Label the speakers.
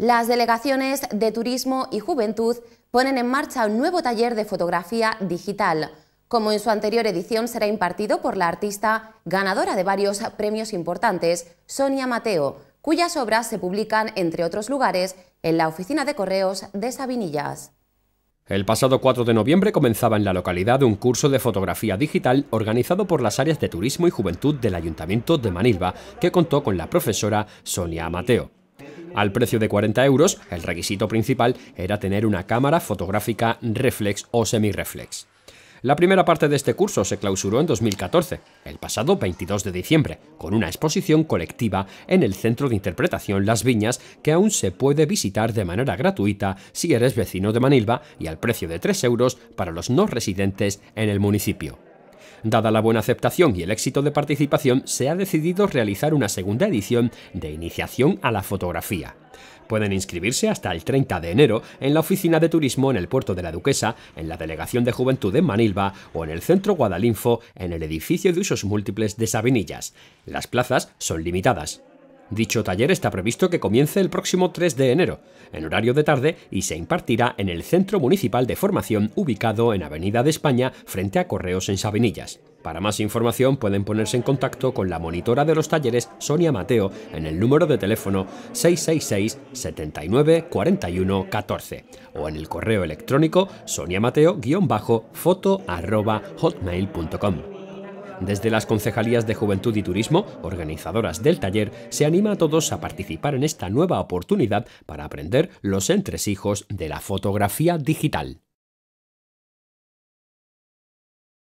Speaker 1: Las delegaciones de Turismo y Juventud ponen en marcha un nuevo taller de fotografía digital. Como en su anterior edición, será impartido por la artista ganadora de varios premios importantes, Sonia Mateo, cuyas obras se publican, entre otros lugares, en la oficina de correos de Sabinillas.
Speaker 2: El pasado 4 de noviembre comenzaba en la localidad un curso de fotografía digital organizado por las áreas de turismo y juventud del Ayuntamiento de Manilva, que contó con la profesora Sonia Mateo. Al precio de 40 euros, el requisito principal era tener una cámara fotográfica reflex o semireflex. La primera parte de este curso se clausuró en 2014, el pasado 22 de diciembre, con una exposición colectiva en el Centro de Interpretación Las Viñas que aún se puede visitar de manera gratuita si eres vecino de Manilva y al precio de 3 euros para los no residentes en el municipio. Dada la buena aceptación y el éxito de participación, se ha decidido realizar una segunda edición de iniciación a la fotografía. Pueden inscribirse hasta el 30 de enero en la oficina de turismo en el puerto de la Duquesa, en la Delegación de Juventud en Manilva o en el Centro Guadalinfo en el edificio de usos múltiples de Sabinillas. Las plazas son limitadas. Dicho taller está previsto que comience el próximo 3 de enero, en horario de tarde, y se impartirá en el Centro Municipal de Formación ubicado en Avenida de España frente a Correos en Sabinillas. Para más información pueden ponerse en contacto con la monitora de los talleres Sonia Mateo en el número de teléfono 666 79 41 14 o en el correo electrónico soniamateo-foto hotmail.com. Desde las concejalías de Juventud y Turismo, organizadoras del taller, se anima a todos a participar en esta nueva oportunidad para aprender los entresijos de la fotografía digital.